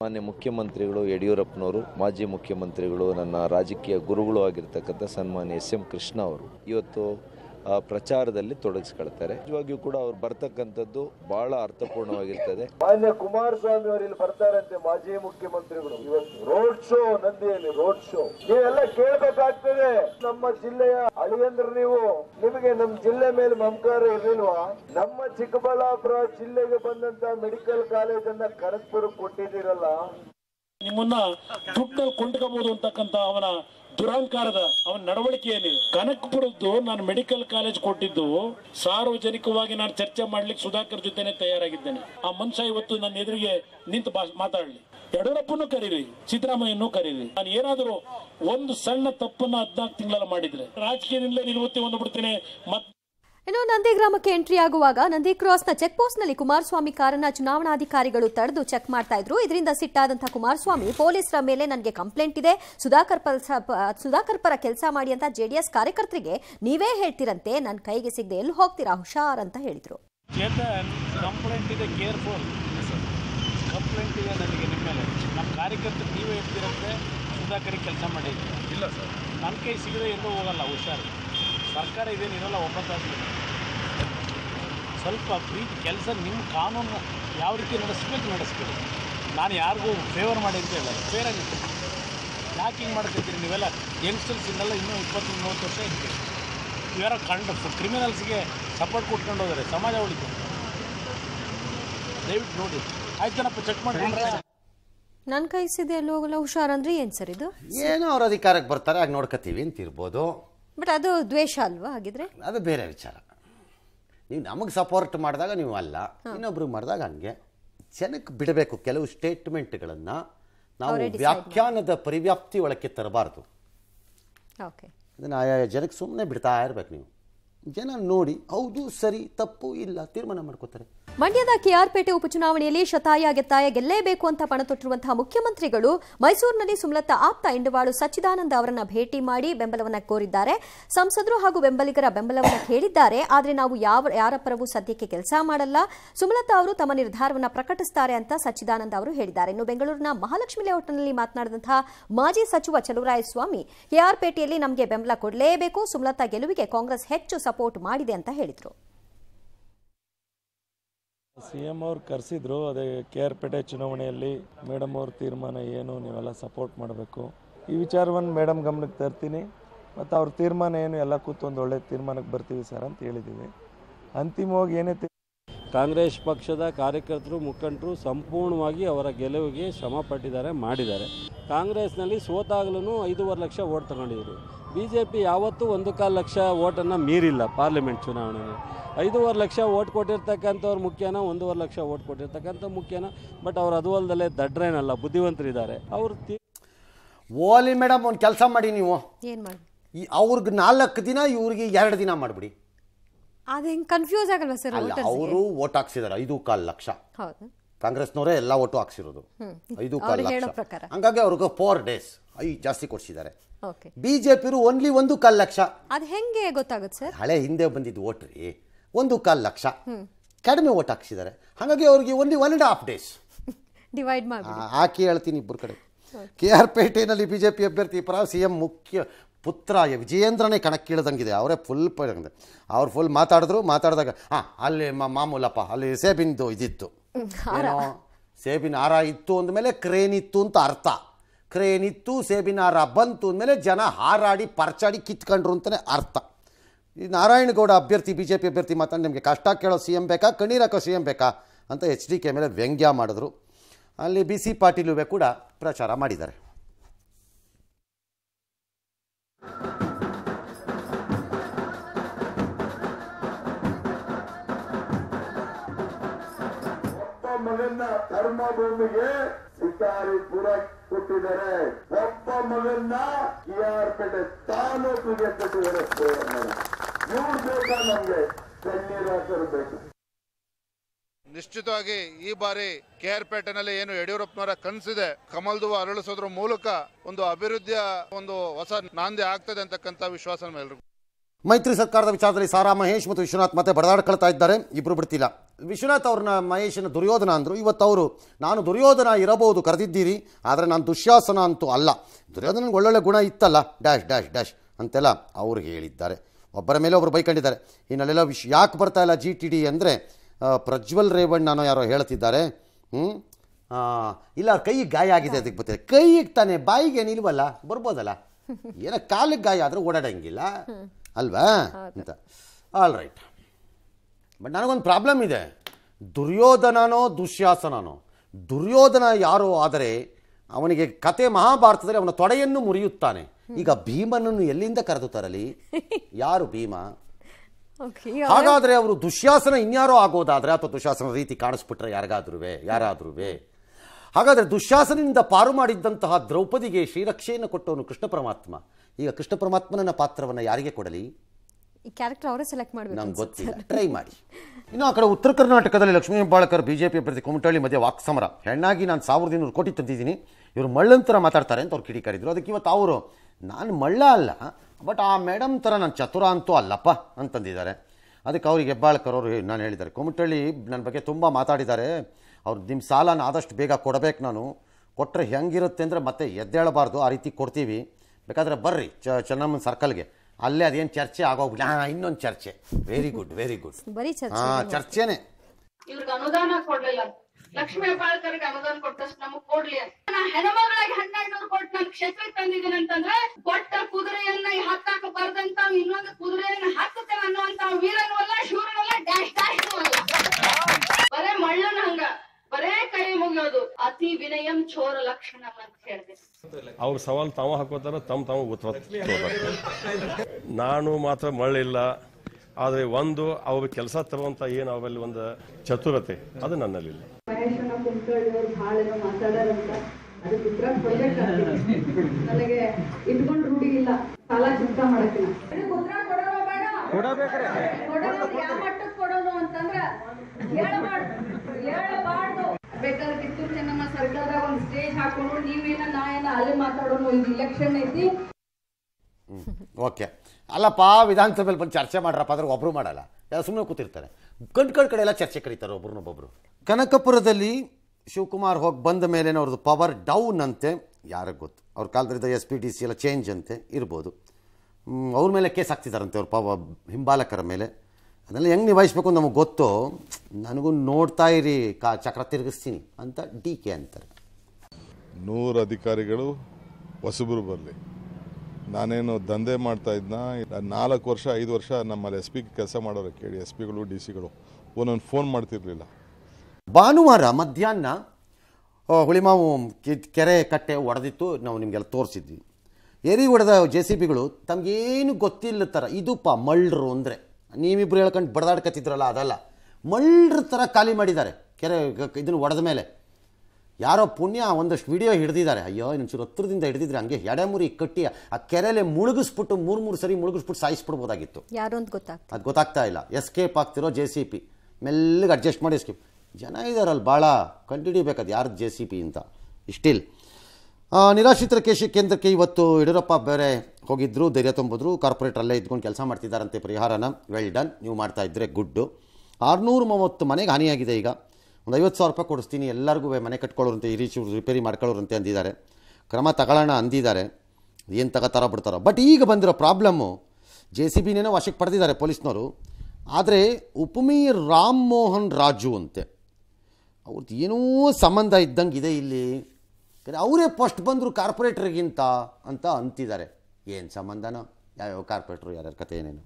S2: ಮಾನ್ಯ ಮುಖ್ಯಮಂತ್ರಿಗಳು ಯಡಿಯೂರಪ್ಪನವರು ಮಾಜಿ ಮುಖ್ಯಮಂತ್ರಿಗಳು ನನ್ನ ರಾಜಕೀಯ ಗುರುಗಳು ಆಗಿರ್ತಕ್ಕಂಥ ಸನ್ಮಾನ್ಯ ಎಸ್ ಎಂ ಕೃಷ್ಣ ಅವರು ಇವತ್ತು ಪ್ರಚಾರದಲ್ಲಿ ತೊಡಗಿಸ್ಕೊಳ್ತಾರೆ ನಿಜವಾಗಿಯೂ ಕೂಡ ಅವ್ರು ಬರ್ತಕ್ಕಂಥದ್ದು ಬಹಳ ಅರ್ಥಪೂರ್ಣವಾಗಿರ್ತದೆ ಮಾನ್ಯ ಕುಮಾರಸ್ವಾಮಿ ಇಲ್ಲಿ ಬರ್ತಾರಂತೆ ಮಾಜಿ ಮುಖ್ಯಮಂತ್ರಿಗಳು ಇವತ್ತು ರೋಡ್ ಶೋ ನಂದಿಯಲ್ಲಿ ರೋಡ್ ಶೋ ನೀವೆಲ್ಲ ಕೇಳಬೇಕಾಗ್ತದೆ ನಮ್ಮ ಜಿಲ್ಲೆಯ ಅಳಿಯಂದ್ರ ನೀವು ನಿಮಗೆ ನಮ್ಮ ಜಿಲ್ಲೆ ಮೇಲೆ ಮಮಕಾರ ಇರಲಿಲ್ವಾ ನಮ್ಮ ಚಿಕ್ಕಬಳ್ಳಾಪುರ ಜಿಲ್ಲೆಗೆ ಬಂದಂತ ಮೆಡಿಕಲ್ ಕಾಲೇಜನ್ನ ಕನಕಪುರ ಕೊಟ್ಟಿದ್ದೀರಲ್ಲ ನಿಮ್ಮನ್ನ ದುಡ್ಡಲ್ಲಿ ಕೊಂಡ್ಕೋಬಹುದು ಅಂತಕ್ಕಂತ ಅವನ ದುರಾಂಕಾರದ ಅವನ ನಡವಳಿಕೆ ಏನಿದೆ ಕನಕಪುರದ್ದು ನಾನು ಮೆಡಿಕಲ್ ಕಾಲೇಜ್ ಕೊಟ್ಟಿದ್ದು ಸಾರ್ವಜನಿಕವಾಗಿ ನಾನು ಚರ್ಚೆ ಮಾಡ್ಲಿಕ್ಕೆ ಸುಧಾಕರ್ ಜೊತೆನೆ ತಯಾರಾಗಿದ್ದೇನೆ ಆ ಮನುಷ್ಯ ಇವತ್ತು ನನ್ನ ಎದುರಿಗೆ ನಿಂತು ಮಾತಾಡಲಿ ಯಡಿಯೂರಪ್ಪನೂ ಕರೀರಿ ಸಿದ್ದರಾಮಯ್ಯನೂ ಕರೀರಿ ನಾನು ಏನಾದರೂ ಒಂದು ಸಣ್ಣ ತಪ್ಪನ್ನ ಹದಿನಾಲ್ಕು ತಿಂಗಳಲ್ಲಿ ಮಾಡಿದ್ರೆ ರಾಜಕೀಯದಿಂದಲೇ ನಿಲ್ವತ್ತಿ ಹೊಂದ್ಬಿಡ್ತೇನೆ ಮತ್ತೆ
S1: ಇನ್ನು ನಂದಿ ಗ್ರಾಮಕ್ಕೆ ಎಂಟ್ರಿ ಆಗುವಾಗ ನಂದಿ ಕ್ರಾಸ್ನ ಚೆಕ್ ಪೋಸ್ಟ್ನಲ್ಲಿ ಕುಮಾರಸ್ವಾಮಿ ಕಾರನ್ನ ಚುನಾವಣಾಧಿಕಾರಿಗಳು ತಡೆದು ಚೆಕ್ ಮಾಡ್ತಾ ಇದ್ರು ಇದರಿಂದ ಸಿಟ್ಟಾದಂತಹ ಕುಮಾರಸ್ವಾಮಿ ಪೊಲೀಸರ ಮೇಲೆ ನನಗೆ ಕಂಪ್ಲೇಂಟ್ ಇದೆ ಸುಧಾಕರ್ ಸುಧಾಕರ್ ಪರ ಕೆಲಸ ಮಾಡಿ ಅಂತ ಜೆಡಿಎಸ್ ಕಾರ್ಯಕರ್ತರಿಗೆ ನೀವೇ ಹೇಳ್ತಿರಂತೆ ನನ್ನ ಕೈಗೆ ಸಿಗದೆ ಎಲ್ಲಿ ಹೋಗ್ತೀರಾ ಹುಷಾರ್ ಅಂತ ಹೇಳಿದ್ರು
S2: ಸರ್ಕಾರ ಇದೇನು ಇರಲ್ಲ ಒಬ್ಬತ್ತಾಗಿ ಸ್ವಲ್ಪ ಪ್ರೀತಿ ಕೆಲಸ ನಿಮ್ಮ ಕಾನೂನು ಯಾವ ರೀತಿ ನಡೆಸ್ಬೇಕು ನಡೆಸ್ಬೇಕು ನಾನು ಯಾರಿಗೂ ಫೇವರ್ ಮಾಡಿ ಅಂತ ಹೇಳಲ್ಲ ಫೇರ್ ಆಗಿತ್ತು
S1: ಯಾಕೆ ಹಿಂಗೆ ಮಾಡ್ತಿರ್ತೀರಿ
S2: ನೀವೆಲ್ಲ ಇನ್ನೆಲ್ಲ ಇನ್ನೂ ಇಪ್ಪತ್ತು ಮೂವತ್ತು ವರ್ಷ ಇರ್ತೀವಿ ಇವರ ಕಂಡ ಕ್ರಿಮಿನಲ್ಸ್ಗೆ ಸಪೋರ್ಟ್ ಕೊಟ್ಕೊಂಡು ಹೋದರೆ ಸಮಾಜ ಉಳಿತು ದಯವಿಟ್ಟು ನೋಡಿ ಆಯ್ತು ಜನಪ್ಪ ಚೆಕ್ ಮಾಡ್ಕೊಂಡ್ರೆ
S1: ನನ್ನ ಕೈಸಿದೆ ಅಲ್ಲಿ ಹೋಗಲ್ಲ ಹುಷಾರಂದ್ರೆ ಏನು ಸರ್ ಇದು ಏನೋ ಅವ್ರ
S2: ಅಧಿಕಾರಕ್ಕೆ ಬರ್ತಾರೆ ಆಗ ನೋಡ್ಕೋತೀವಿ ಅಂತ ಇರ್ಬೋದು
S1: ಬಟ್ ಅದು ದ್ವೇಷ ಅಲ್ವಾ ಹಾಗಿದ್ರೆ
S2: ಅದು ಬೇರೆ ವಿಚಾರ ನೀವು ನಮಗೆ ಸಪೋರ್ಟ್ ಮಾಡಿದಾಗ ನೀವು ಅಲ್ಲ ಇನ್ನೊಬ್ರು ಮಾಡಿದಾಗ ಹಂಗೆ ಜನಕ್ಕೆ ಬಿಡಬೇಕು ಕೆಲವು ಸ್ಟೇಟ್ಮೆಂಟ್ಗಳನ್ನ ನಾವು ವ್ಯಾಖ್ಯಾನದ ಪರಿವ್ಯಾಪ್ತಿ ಒಳಕ್ಕೆ ತರಬಾರದು ಓಕೆ ಆಯಾ ಜನಕ್ಕೆ ಸುಮ್ಮನೆ ಬಿಡ್ತಾ ಇರ್ಬೇಕು ನೀವು ಜನ ನೋಡಿ ಹೌದು ಸರಿ ತಪ್ಪು ಇಲ್ಲ ತೀರ್ಮಾನ ಮಾಡ್ಕೋತಾರೆ
S1: ಮಂಡ್ಯದ ಕೆಆರ್ಪೇಟೆ ಉಪಚುನಾವಣೆಯಲ್ಲಿ ಶತಾಯ ಗೆತ್ತಾಯ ಗೆಲ್ಲೇಬೇಕು ಅಂತ ಪಣ ತೊಟ್ಟಿರುವಂತಹ ಮುಖ್ಯಮಂತ್ರಿಗಳು ಮೈಸೂರಿನಲ್ಲಿ ಸುಮಲತಾ ಆಪ್ತ ಇಂಡವಾಳು ಸಚ್ಚಿದಾನಂದ ಅವರನ್ನ ಭೇಟಿ ಮಾಡಿ ಬೆಂಬಲವನ್ನ ಕೋರಿದ್ದಾರೆ ಸಂಸದರು ಹಾಗೂ ಬೆಂಬಲಿಗರ ಬೆಂಬಲವನ್ನು ಕೇಳಿದ್ದಾರೆ ಆದರೆ ನಾವು ಯಾವ ಯಾರ ಪರವೂ ಸದ್ಯಕ್ಕೆ ಕೆಲಸ ಮಾಡಲ್ಲ ಸುಮಲತಾ ಅವರು ತಮ್ಮ ನಿರ್ಧಾರವನ್ನು ಪ್ರಕಟಿಸುತ್ತಾರೆ ಅಂತ ಸಚ್ಚಿದಾನಂದ ಅವರು ಹೇಳಿದ್ದಾರೆ ಇನ್ನು ಬೆಂಗಳೂರಿನ ಮಹಾಲಕ್ಷ್ಮಿ ಲೇಔಟ್ನಲ್ಲಿ ಮಾತನಾಡಿದಂತಹ ಮಾಜಿ ಸಚಿವ ಚಲುವರಾಯಸ್ವಾಮಿ ಕೆಆರ್ಪೇಟೆಯಲ್ಲಿ ನಮಗೆ ಬೆಂಬಲ ಕೊಡಲೇಬೇಕು ಸುಮಲತಾ ಗೆಲುವಿಗೆ ಕಾಂಗ್ರೆಸ್ ಹೆಚ್ಚು ಸಪೋರ್ಟ್ ಮಾಡಿದೆ ಅಂತ ಹೇಳಿದರು
S2: ಸಿ ಎಮ್ ಅವ್ರು ಕರೆಸಿದ್ರು ಅದೇ ಕೆ ಆರ್ ಪೇಟೆ ಚುನಾವಣೆಯಲ್ಲಿ ಮೇಡಮ್ ಅವ್ರ ತೀರ್ಮಾನ ಏನು ನೀವೆಲ್ಲ ಸಪೋರ್ಟ್ ಮಾಡಬೇಕು ಈ ವಿಚಾರವನ್ನು ಮೇಡಮ್ ಗಮನಕ್ಕೆ ತರ್ತೀನಿ ಮತ್ತು ಅವ್ರ ತೀರ್ಮಾನ ಏನು ಎಲ್ಲ ಕೂತು ಒಂದು ಒಳ್ಳೆ ತೀರ್ಮಾನಕ್ಕೆ ಬರ್ತೀವಿ ಸರ್ ಅಂತ ಹೇಳಿದ್ದೀವಿ ಅಂತಿಮವಾಗಿ ಏನೇ ಕಾಂಗ್ರೆಸ್ ಪಕ್ಷದ ಕಾರ್ಯಕರ್ತರು ಮುಖಂಡರು ಸಂಪೂರ್ಣವಾಗಿ ಅವರ ಗೆಲುವಿಗೆ ಶ್ರಮಪಟ್ಟಿದ್ದಾರೆ ಮಾಡಿದ್ದಾರೆ ಕಾಂಗ್ರೆಸ್ನಲ್ಲಿ ಸೋತಾಗಲೂ ಐದೂವರೆ ಲಕ್ಷ ಓಟ್ ತಗೊಂಡಿದ್ರು ಬಿಜೆಪಿ ಯಾವತ್ತೂ ಒಂದು ಕಾಲು ಲಕ್ಷ ಓಟನ್ನು ಮೀರಿಲ್ಲ ಪಾರ್ಲಿಮೆಂಟ್ ಚುನಾವಣೆಯಲ್ಲಿ ಐದೂವರೆ ಲಕ್ಷ ಓಟ್ ಕೊಟ್ಟಿರ್ತಕ್ಕಂಥವ್ರು ಮುಖ್ಯನ ಒಂದೂವರೆ ಲಕ್ಷ ಓಟ್ ಕೊಟ್ಟಿರ್ತಕ್ಕಂಥ ಮುಖ್ಯನ ಬಟ್ ಅವ್ರು ಅದು ಅಲ್ಲದಲ್ಲೇ ದಡ್ರೇನಲ್ಲ ಬುದ್ಧಿವಂತರಿದ್ದಾರೆ ಅವ್ರು ಓಲಿ ಮೇಡಮ್ ಒಂದು ಕೆಲಸ ಮಾಡಿ ನೀವು ಈ ಅವ್ರಿಗೆ ನಾಲ್ಕು ದಿನ ಇವ್ರಿಗೆ ಎರಡು ದಿನ ಮಾಡಿಬಿಡಿ
S1: ಅದು ಹಿಂಗೆ ಕನ್ಫ್ಯೂಸ್ ಆಗಲ್ವಾ ಸರ್ ಅವರು
S2: ಓಟ್ ಹಾಕ್ಸಿದಾರೆ ಐದು ಕಾಲು ಲಕ್ಷ ಕಾಂಗ್ರೆಸ್ನವರೇ ಎಲ್ಲ ಓಟು ಹಾಕ್ಸಿರೋದು
S1: ಐದು ಕಾಲು ಲಕ್ಷ
S2: ಹಂಗಾಗಿ ಅವ್ರಿಗೆ ಫೋರ್ ಡೇಸ್ ಜಾಸ್ತಿ ಕೊಡಿಸಿದ್ದಾರೆ ಬಿಜೆಪಿರು ಓನ್ಲಿ ಒಂದು ಕಾಲ್ ಲಕ್ಷ
S1: ಅದು ಹೆಂಗೆ ಗೊತ್ತಾಗುತ್ತೆ ಸರ್
S2: ಹಳೆ ಹಿಂದೆ ಬಂದಿದ್ದು ಓಟ್ ರೀ ಒಂದು ಕಾಲ್ ಲಕ್ಷ ಕಡಿಮೆ ಓಟ್ ಹಾಕ್ಸಿದ್ದಾರೆ ಹಾಗಾಗಿ ಅವ್ರಿಗೆ only one and half days divide ಮಾಡಿ ಹಾಕಿ ಹೇಳ್ತೀನಿ ಇಬ್ಬರು ಕಡೆ ಕೆ ಆರ್ ಪೇಟೆಯಲ್ಲಿ ಬಿ ಜೆ ಪಿ ಅಭ್ಯರ್ಥಿ ಪರ ಸಿ ಎಂ ಮುಖ್ಯ ಪುತ್ರ ವಿಜಯೇಂದ್ರನೇ ಕಣಕ್ಕಿಳ್ದಂಗಿದೆ ಅವರೇ ಫುಲ್ ಅವ್ರು ಫುಲ್ ಮಾತಾಡಿದ್ರು ಮಾತಾಡಿದಾಗ ಹಾಂ ಅಲ್ಲಿ ಮಾಮೂಲಪ್ಪ ಅಲ್ಲಿ ಸೇಬಿಂದು ಇದಿತ್ತು ಸೇಬಿನ ಹಾರ ಇತ್ತು ಅಂದಮೇಲೆ ಕ್ರೇನ್ ಇತ್ತು ಅಂತ ಅರ್ಥ ಕ್ರೇನಿತ್ತು ಇತ್ತು ಸೇಬಿನಾರ ಬಂತು ಅಂದಮೇಲೆ ಜನ ಹಾರಾಡಿ ಪರ್ಚಾಡಿ ಕಿತ್ಕೊಂಡ್ರು ಅಂತಲೇ ಅರ್ಥ ಈ ನಾರಾಯಣಗೌಡ ಅಭ್ಯರ್ಥಿ ಬಿ ಜೆ ಪಿ ಅಭ್ಯರ್ಥಿ ಮಾತಾಡಿ ನಿಮಗೆ ಕಷ್ಟ ಕೇಳೋ ಸಿ ಎಂ ಬೇಕಾ ಕಣ್ಣೀರಾಕೋ ಸಿ ಎಂ ಬೇಕಾ ಅಂತ ಎಚ್ ಡಿ ಕೆ ಮೇಲೆ ವ್ಯಂಗ್ಯ ಮಾಡಿದ್ರು ಅಲ್ಲಿ ಬಿ ಸಿ ಪಾಟೀಲುವೆ ಕೂಡ ಪ್ರಚಾರ ಮಾಡಿದ್ದಾರೆ ಕೊಟ್ಟಿದ್ದಾರೆ ಒಬ್ಬ ಮಗನ್ನ ಪೇಟೆ ತಾಲೂಕಿಗೆ ಇವ್ರು ಬೇಕಾ ನಮ್ಗೆ ಕಣ್ಣೀರಾಸರು ಬೇಕು ನಿಶ್ಚಿತವಾಗಿ ಈ ಬಾರಿ ಕೆ ಆರ್ ಪೇಟೆನಲ್ಲಿ ಏನು ಯಡಿಯೂರಪ್ಪನವರ ಕನಸಿದೆ ಕಮಲ್ದು ಅರಳಿಸೋದ್ರ ಮೂಲಕ ಒಂದು ಅಭಿವೃದ್ಧಿಯ ಒಂದು ಹೊಸ ನಾಂದಿ ಆಗ್ತದೆ ಅಂತಕ್ಕಂಥ ವಿಶ್ವಾಸ ಎಲ್ರಿಗೂ ಮೈತ್ರಿ ಸರ್ಕಾರದ ವಿಚಾರದಲ್ಲಿ ಸಾರಾ ಮಹೇಶ್ ಮತ್ತು ವಿಶ್ವನಾಥ್ ಮತ್ತೆ ಬಡದಾಡ್ಕೊಳ್ತಾ ಇದ್ದಾರೆ ಇಬ್ರು ಬಿಡ್ತಿಲ್ಲ ವಿಶ್ವನಾಥ್ ಅವ್ರನ್ನ ಮಹೇಶನ ದುರ್ಯೋಧನ ಅಂದರು ಇವತ್ತು ಅವರು ನಾನು ದುರ್ಯೋಧನ ಇರಬಹುದು ಕರೆದಿದ್ದೀರಿ ಆದರೆ ನಾನು ದುಶ್ಯಾಸನ ಅಂತೂ ಅಲ್ಲ ದುರ್ಯೋಧನ ಒಳ್ಳೊಳ್ಳೆ ಗುಣ ಇತ್ತಲ್ಲ ಡ್ಯಾಶ್ ಡ್ಯಾಶ್ ಡ್ಯಾಶ್ ಅಂತೆಲ್ಲ ಅವರು ಹೇಳಿದ್ದಾರೆ ಒಬ್ಬರ ಮೇಲೆ ಒಬ್ಬರು ಬೈಕೊಂಡಿದ್ದಾರೆ ಇನ್ನಲ್ಲೆಲ್ಲ ವಿಶ್ ಯಾಕೆ ಬರ್ತಾ ಇಲ್ಲ ಜಿ ಟಿ ಡಿ ಅಂದರೆ ಪ್ರಜ್ವಲ್ ರೇವಣ್ಣನೋ ಯಾರೋ ಹೇಳ್ತಿದ್ದಾರೆ ಹ್ಞೂ ಇಲ್ಲ ಅವ್ರ ಕೈಗೆ ಗಾಯ ಆಗಿದೆ ಅದಕ್ಕೆ ಬರ್ತಾರೆ ಕೈಗೆ ತಾನೆ ಬಾಯಿಗೆ ಏನಿಲ್ವಲ್ಲ ಬರ್ಬೋದಲ್ಲ ಏನೋ ಕಾಲಿಗೆ ಗಾಯ ಆದರೂ ಓಡಾಡಂಗಿಲ್ಲ ಅಲ್ವಾ ಅಂತ ಆಲ್ ರೈಟ್ ಬಟ್ ನನಗೊಂದು ಪ್ರಾಬ್ಲಮ್ ಇದೆ ದುರ್ಯೋಧನನೋ ದುಶ್ಯಾಸನನೋ ದುರ್ಯೋಧನ ಯಾರೋ ಆದರೆ ಅವನಿಗೆ ಕತೆ ಮಹಾಭಾರತದಲ್ಲಿ ಅವನ ತೊಡೆಯನ್ನು ಮುರಿಯುತ್ತಾನೆ ಈಗ ಭೀಮನನ್ನು ಎಲ್ಲಿಂದ ಕರೆದು ತರಲಿ ಯಾರು ಭೀಮ ಹಾಗಾದ್ರೆ ಅವರು ದುಶ್ಯಾಸನ ಇನ್ಯಾರೋ ಆಗೋದಾದ್ರೆ ಅಥವಾ ದುಶ್ಯಾಸನ ರೀತಿ ಕಾಣಿಸ್ಬಿಟ್ರೆ ಯಾರಿಗಾದ್ರೂ ಯಾರಾದ್ರೂ ಹಾಗಾದ್ರೆ ದುಶ್ಯಾಸನದಿಂದ ಪಾರು ಮಾಡಿದ್ದಂತಹ ದ್ರೌಪದಿಗೆ ಶ್ರೀರಕ್ಷೆಯನ್ನು ಕೊಟ್ಟವನು ಕೃಷ್ಣ ಪರಮಾತ್ಮ ಈಗ ಕೃಷ್ಣ ಪರಮಾತ್ಮನ ಪಾತ್ರವನ್ನು ಯಾರಿಗೆ ಕೊಡಲಿ
S1: ಈ ಕ್ಯಾರೆಕ್ಟರ್ ಅವರೇ ಸೆಲೆಕ್ಟ್ ಮಾಡಬೇಕು ನಮ್ಗೆ ಗೊತ್ತಿಲ್ಲ ಟ್ರೈ ಮಾಡಿ ಇನ್ನು ಆ ಕಡೆ
S2: ಉತ್ತರ ಕರ್ನಾಟಕದಲ್ಲಿ ಲಕ್ಷ್ಮೀ ಹೆಬ್ಬಾಳ್ಕರ್ ಪಿ ಅಭ್ಯರ್ಥಿ ಕುಮಟಳ್ಳಿ ಮಧ್ಯೆ ವಾಕ್ಸಮರ ಹೆಣ್ಣಾಗಿ ನಾನು ಸಾವಿರದ ಇನ್ನೂರು ಕೋಟಿ ತಂದಿದ್ದೀನಿ ಇವರು ಮಳ್ಳಂತರ ಮಾತಾಡ್ತಾರೆ ಅಂತ ಅವ್ರು ಕಿಡಿಕಾರಿದ್ರು ಅದಕ್ಕೆ ಇವತ್ತು ಅವರು ನಾನು ಮಳ್ಳ ಅಲ್ಲ ಬಟ್ ಆ ಮೇಡಮ್ ಥರ ನಾನು ಚತುರ ಅಂತೂ ಅಲ್ಲಪ್ಪ ಅಂತಂದಿದ್ದಾರೆ ಅದಕ್ಕೆ ಅವ್ರಿಗೆ ಹೆಬ್ಬಾಳ್ಕರ್ ಅವರು ನಾನು ಹೇಳಿದ್ದಾರೆ ಕುಮಟಳ್ಳಿ ನನ್ನ ಬಗ್ಗೆ ತುಂಬ ಮಾತಾಡಿದ್ದಾರೆ ಅವ್ರು ನಿಮ್ಮ ಸಾಲನ ಆದಷ್ಟು ಬೇಗ ಕೊಡಬೇಕು ನಾನು ಕೊಟ್ಟರೆ ಹೆಂಗಿರುತ್ತೆ ಅಂದರೆ ಮತ್ತೆ ಎದ್ದೇಳಬಾರ್ದು ಆ ರೀತಿ ಕೊಡ್ತೀವಿ ಬೇಕಾದರೆ ಬರ್ರಿ ಚ ಚೆನ್ನಮ್ಮನ ಸರ್ಕಲ್ಗೆ ಅಲ್ಲೇ ಅದೇನು ಚರ್ಚೆ ಆಗೋಗ್ಬಿಟ್ಟು ಹಾ ಇನ್ನೊಂದು ಚರ್ಚೆ ವೆರಿ ಗುಡ್ ವೆರಿ ಗುಡ್ ಬರೀ ಚರ್ಚೆ ಚರ್ಚೆನೆ
S1: ಇವ್ರಿಗೆ ಅನುದಾನ ಕೊಡ್ಲಿಲ್ಲ ಲಕ್ಷ್ಮೀ ಹೆಬ್ಬಾಳ್ಕರ್ಗೆ ಅನುದಾನ ಕೊಟ್ಟಷ್ಟು ನಮಗ್ ಕೊಡ್ಲಿ ಅಂತ ಹೆಣ್ಮಗಳಾಗಿ ಹನ್ನೆರಡು ನೂರು ಕೊಟ್ಟು ನನ್ ಕ್ಷೇತ್ರಕ್ಕೆ ತಂದಿದ್ದೀನಿ ಅಂತಂದ್ರೆ
S2: ಅವ್ರ ಸವಾಲು ತಾವು ಹಾಕೋತಾರ ತಮ್ಮ ತಾವು ನಾನು ಮಾತ್ರ ಮರಳಿಲ್ಲ ಆದರೆ ಒಂದು ಅವ್ರ ಕೆಲಸ ತರುವಂತ ಏನು ಅವರಲ್ಲಿ ಒಂದು ಚತುರತೆ ಅದು ನನ್ನಲ್ಲಿ
S1: ಕೊಡಬೇಕ್ರೆ ಹಾಕೊಂಡು ಐತಿ
S2: ಓಕೆ ಅಲ್ಲಪ್ಪ ವಿಧಾನಸಭೆಯಲ್ಲಿ ಬಂದು ಚರ್ಚೆ ಮಾಡ್ರಪ್ಪ ಅದ್ರ ಒಬ್ಬರು ಮಾಡಲ್ಲ ಎಲ್ಲ ಸುಮ್ಮನೆ ಕೂತಿರ್ತಾರೆ ಕಣ್ ಕಡೆ ಎಲ್ಲ ಚರ್ಚೆ ಕರೀತಾರೆ ಒಬ್ರನ್ನೊಬ್ಬೊಬ್ರು ಕನಕಪುರದಲ್ಲಿ ಶಿವಕುಮಾರ್ ಹೋಗಿ ಬಂದ ಮೇಲೆ ಅವ್ರದ್ದು ಪವರ್ ಡೌನ್ ಅಂತೆ ಯಾರಿಗೆ ಗೊತ್ತು ಅವ್ರ ಕಾಲದಿಂದ ಎಸ್ ಪಿ ಡಿ ಸಿ ಎಲ್ಲ ಚೇಂಜ್ ಅಂತೆ ಇರ್ಬೋದು ಅವ್ರ ಮೇಲೆ ಕೇಸ್ ಹಾಕ್ತಿದ್ದಾರಂತೆ ಅವ್ರ ಪವ ಹಿಂಬಾಲಕರ ಮೇಲೆ ಅದನ್ನೆಲ್ಲ ಹೆಂಗೆ ನಿಭಾಯಿಸ್ಬೇಕು ನಮಗೆ ಗೊತ್ತು ನನಗೂ ನೋಡ್ತಾ ಇರಿ ಕಾ ಚಕ್ರ ತಿರುಗಿಸ್ತೀನಿ ಅಂತ ಡಿ ಕೆ ಅಂತಾರೆ ನೂರು ಅಧಿಕಾರಿಗಳು ಹೊಸಬರು ಬರಲಿ ನಾನೇನು ದಂಧೆ ಮಾಡ್ತಾ ಇದ್ನ ನಾಲ್ಕು ವರ್ಷ ಐದು ವರ್ಷ ನಮ್ಮಲ್ಲಿ ಎಸ್ ಪಿ ಕೆಲಸ ಮಾಡೋರು ಕೇಳಿ ಎಸ್ ಪಿಗಳು ಡಿ ಸಿಗಳು ಒಂದೊಂದು ಫೋನ್ ಮಾಡ್ತಿರ್ಲಿಲ್ಲ ಭಾನುವಾರ ಮಧ್ಯಾಹ್ನ ಹುಳಿಮಾವು ಕೆರೆ ಕಟ್ಟೆ ಒಡೆದಿತ್ತು ನಾವು ನಿಮಗೆಲ್ಲ ತೋರಿಸಿದ್ವಿ ಎರಿ ಹೊಡೆದ ಜೆ ಸಿ ಬಿಗಳು ತಮಗೇನು ಗೊತ್ತಿಲ್ಲ ಥರ ಇದಪ್ಪ ಮಳ್ಳರು ಅಂದರೆ ನೀವಿಬ್ಬರು ಹೇಳ್ಕೊಂಡು ಬಡದಾಡ್ಕತ್ತಿದ್ರಲ್ಲ ಅದಲ್ಲ ಮಳ್ಳರ ಥರ ಖಾಲಿ ಮಾಡಿದ್ದಾರೆ ಕೆರೆ ಇದನ್ನು ಒಡೆದ ಮೇಲೆ ಯಾರೋ ಪುಣ್ಯ ಒಂದಷ್ಟು ವಿಡಿಯೋ ಹಿಡ್ದಿದ್ದಾರೆ ಅಯ್ಯೋ ಇನ್ನೊಂಚೂರು ಹತ್ರದಿಂದ ಹಿಡಿದಿದ್ರೆ ಹಂಗೆ ಎಡೆಮುರಿ ಕಟ್ಟಿ ಆ ಕೆರೆಲೆ ಮುಳುಗಿಸ್ಬಿಟ್ಟು ಮೂರು ಮೂರು ಸರಿ ಮುಳುಗಿಸ್ಬಿಟ್ಟು ಸಾಯಿಸ್ಬಿಡ್ಬೋದಾಗಿತ್ತು
S1: ಯಾರು ಅಂತ ಗೊತ್ತಾಗ್ತದೆ
S2: ಅದು ಗೊತ್ತಾಗ್ತಾ ಇಲ್ಲ ಎಸ್ಕೇಪ್ ಆಗ್ತಿರೋ ಜೆ ಸಿ ಪಿ ಮೆಲ್ಲಗೆ ಅಡ್ಜಸ್ಟ್ ಮಾಡಿ ಎಸ್ಕೇಪ್ ಜನ ಇದಾರಲ್ಲಿ ಭಾಳ ಬೇಕಾದ ಯಾರು ಜೆ ಸಿ ಪಿ ಅಂತ ಇಷ್ಟಿಲ್ ನಿರಾಶ್ರಿತರ ಕೇಶಿ ಕೇಂದ್ರಕ್ಕೆ ಇವತ್ತು ಯಡಿಯೂರಪ್ಪ ಬೇರೆ ಹೋಗಿದ್ರು ಧೈರ್ಯ ತುಂಬಿದ್ರು ಕಾರ್ಪೊರೇಟ್ರಲ್ಲೇ ಇದ್ಕೊಂಡು ಕೆಲಸ ಮಾಡ್ತಿದ್ದಾರಂತೆ ಪರಿಹಾರನ ವೆಲ್ ಡನ್ ನೀವು ಮಾಡ್ತಾ ಇದ್ದರೆ ಗುಡ್ಡು ಆರುನೂರು ಮೂವತ್ತು ಮನೆಗೆ ಹಾನಿಯಾಗಿದೆ ಈಗ ಒಂದು ಐವತ್ತು ಸಾವಿರ ರೂಪಾಯಿ ಕೊಡಿಸ್ತೀನಿ ಎಲ್ಲರಿಗೂ ಮನೆ ಕಟ್ಕೊಳ್ಳೋರಂತೆ ಈ ರೀಚ್ ರಿಪೇರಿ ಮಾಡ್ಕೊಳ್ಳೋರಂತೆ ಅಂದಿದ್ದಾರೆ ಕ್ರಮ ತಗೊಳ್ಳೋಣ ಅಂದಿದ್ದಾರೆ ಏನು ತಗೋತಾರೋ ಬಿಡ್ತಾರೋ ಬಟ್ ಈಗ ಬಂದಿರೋ ಪ್ರಾಬ್ಲಮ್ಮು ಜೆ ಸಿ ಬಿನೇನೋ ವಶಕ್ಕೆ ಪಡೆದಿದ್ದಾರೆ ಪೊಲೀಸ್ನವರು ಆದರೆ ಉಪಮಿ ರಾಮ್ ಮೋಹನ್ ರಾಜು ಅಂತೆ ಅವ್ರದ್ದು ಏನೂ ಸಂಬಂಧ ಇದ್ದಂಗೆ ಇದೆ ಇಲ್ಲಿ ಅವರೇ ಫಸ್ಟ್ ಬಂದರು ಕಾರ್ಪೊರೇಟ್ರಿಗಿಂತ ಅಂತ ಅಂತಿದ್ದಾರೆ ಏನು ಸಂಬಂಧನೋ ಯಾವ್ಯಾವ ಕಾರ್ಪೊರೇಟ್ರು ಯಾರ್ಯಾರ ಕತೆ ಏನೇನು